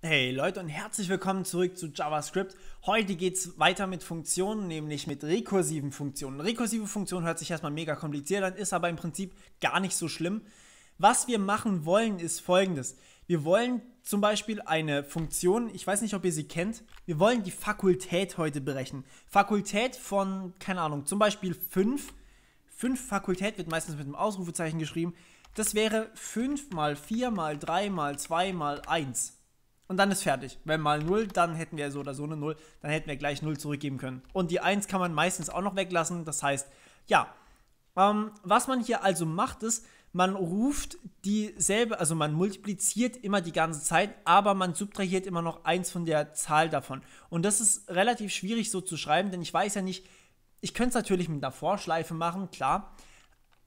Hey Leute und herzlich willkommen zurück zu JavaScript. Heute geht es weiter mit Funktionen, nämlich mit rekursiven Funktionen. Rekursive Funktion hört sich erstmal mega kompliziert an, ist aber im Prinzip gar nicht so schlimm. Was wir machen wollen, ist folgendes. Wir wollen zum Beispiel eine Funktion, ich weiß nicht, ob ihr sie kennt, wir wollen die Fakultät heute berechnen. Fakultät von, keine Ahnung, zum Beispiel 5. 5 Fakultät wird meistens mit einem Ausrufezeichen geschrieben. Das wäre 5 mal 4 mal 3 mal 2 mal 1. Und dann ist fertig. Wenn mal 0, dann hätten wir so oder so eine 0, dann hätten wir gleich 0 zurückgeben können. Und die 1 kann man meistens auch noch weglassen. Das heißt, ja, ähm, was man hier also macht, ist, man ruft dieselbe, also man multipliziert immer die ganze Zeit, aber man subtrahiert immer noch 1 von der Zahl davon. Und das ist relativ schwierig so zu schreiben, denn ich weiß ja nicht, ich könnte es natürlich mit einer Vorschleife machen, klar.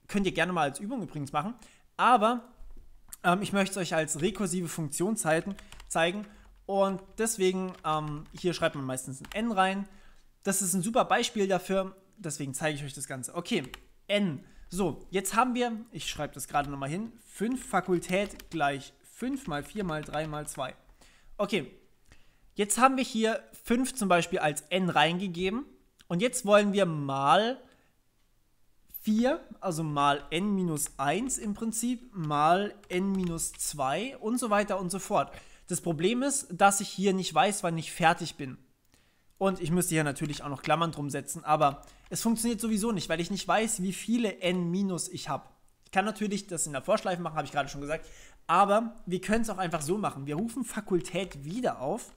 Könnt ihr gerne mal als Übung übrigens machen. Aber ähm, ich möchte es euch als rekursive Funktion zeigen. Und deswegen, ähm, hier schreibt man meistens ein n rein. Das ist ein super Beispiel dafür. Deswegen zeige ich euch das Ganze. Okay, n. So, jetzt haben wir, ich schreibe das gerade nochmal hin, 5 Fakultät gleich 5 mal 4 mal 3 mal 2. Okay, jetzt haben wir hier 5 zum Beispiel als n reingegeben. Und jetzt wollen wir mal 4, also mal n minus 1 im Prinzip, mal n minus 2 und so weiter und so fort. Das Problem ist, dass ich hier nicht weiß, wann ich fertig bin. Und ich müsste hier natürlich auch noch Klammern drum setzen, aber es funktioniert sowieso nicht, weil ich nicht weiß, wie viele n minus ich habe. Ich kann natürlich das in der Vorschleife machen, habe ich gerade schon gesagt, aber wir können es auch einfach so machen. Wir rufen Fakultät wieder auf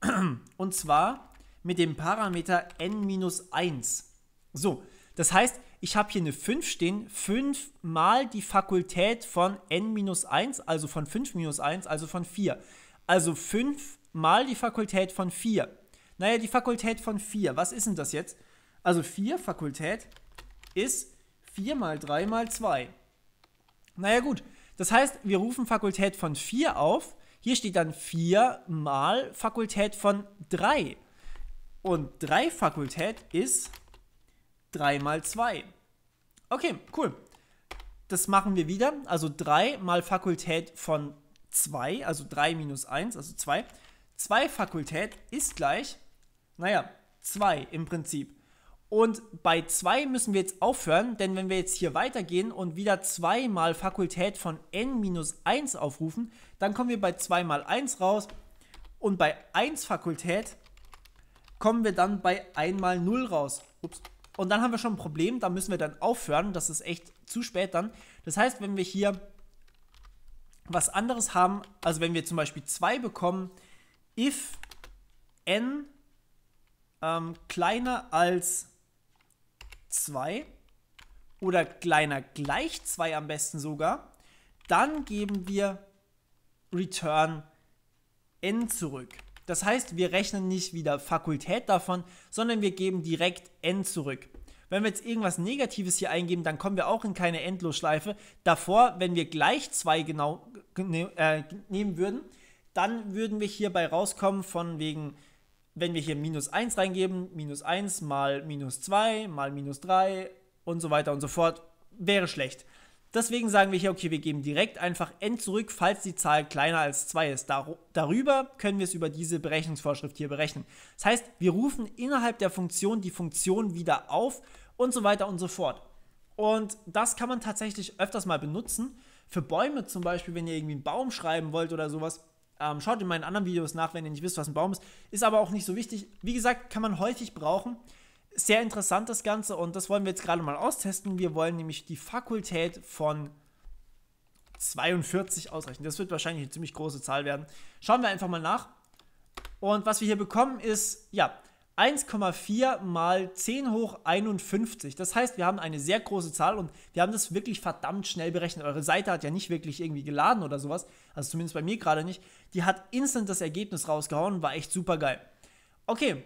und zwar mit dem Parameter n minus 1. So, das heißt, ich habe hier eine 5 stehen, 5 mal die Fakultät von n-1, minus also von 5 minus 1, also von 4. Also 5 mal die Fakultät von 4. Naja, die Fakultät von 4, was ist denn das jetzt? Also 4 Fakultät ist 4 mal 3 mal 2. Naja gut, das heißt, wir rufen Fakultät von 4 auf. Hier steht dann 4 mal Fakultät von 3. Und 3 Fakultät ist 3 mal 2. Okay, cool. Das machen wir wieder. Also 3 mal Fakultät von 2, also 3 minus 1, also 2. 2 Fakultät ist gleich, naja, 2 im Prinzip. Und bei 2 müssen wir jetzt aufhören, denn wenn wir jetzt hier weitergehen und wieder 2 mal Fakultät von n minus 1 aufrufen, dann kommen wir bei 2 mal 1 raus. Und bei 1 Fakultät kommen wir dann bei 1 mal 0 raus. Ups. Und dann haben wir schon ein Problem, da müssen wir dann aufhören. Das ist echt zu spät dann. Das heißt, wenn wir hier was anderes haben, also wenn wir zum Beispiel 2 bekommen, if n ähm, kleiner als 2 oder kleiner gleich 2 am besten sogar, dann geben wir return n zurück. Das heißt, wir rechnen nicht wieder Fakultät davon, sondern wir geben direkt n zurück. Wenn wir jetzt irgendwas Negatives hier eingeben, dann kommen wir auch in keine Endlosschleife. Davor, wenn wir gleich 2 genau ne, äh, nehmen würden, dann würden wir hierbei rauskommen von wegen, wenn wir hier minus 1 reingeben, minus 1 mal minus 2 mal minus 3 und so weiter und so fort, wäre schlecht. Deswegen sagen wir hier, okay, wir geben direkt einfach n zurück, falls die Zahl kleiner als 2 ist. Dar darüber können wir es über diese Berechnungsvorschrift hier berechnen. Das heißt, wir rufen innerhalb der Funktion die Funktion wieder auf und so weiter und so fort. Und das kann man tatsächlich öfters mal benutzen. Für Bäume zum Beispiel, wenn ihr irgendwie einen Baum schreiben wollt oder sowas, ähm, schaut in meinen anderen Videos nach, wenn ihr nicht wisst, was ein Baum ist. Ist aber auch nicht so wichtig. Wie gesagt, kann man häufig brauchen sehr interessant das Ganze und das wollen wir jetzt gerade mal austesten. Wir wollen nämlich die Fakultät von 42 ausrechnen. Das wird wahrscheinlich eine ziemlich große Zahl werden. Schauen wir einfach mal nach. Und was wir hier bekommen ist, ja, 1,4 mal 10 hoch 51. Das heißt, wir haben eine sehr große Zahl und wir haben das wirklich verdammt schnell berechnet. Eure Seite hat ja nicht wirklich irgendwie geladen oder sowas, also zumindest bei mir gerade nicht. Die hat instant das Ergebnis rausgehauen, war echt super geil. Okay,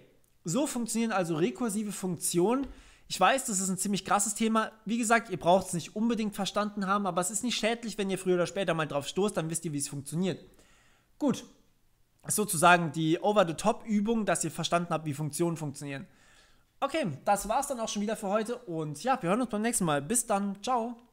so funktionieren also rekursive Funktionen. Ich weiß, das ist ein ziemlich krasses Thema. Wie gesagt, ihr braucht es nicht unbedingt verstanden haben, aber es ist nicht schädlich, wenn ihr früher oder später mal drauf stoßt, dann wisst ihr, wie es funktioniert. Gut, ist sozusagen die Over-the-Top-Übung, dass ihr verstanden habt, wie Funktionen funktionieren. Okay, das war's dann auch schon wieder für heute und ja, wir hören uns beim nächsten Mal. Bis dann, ciao.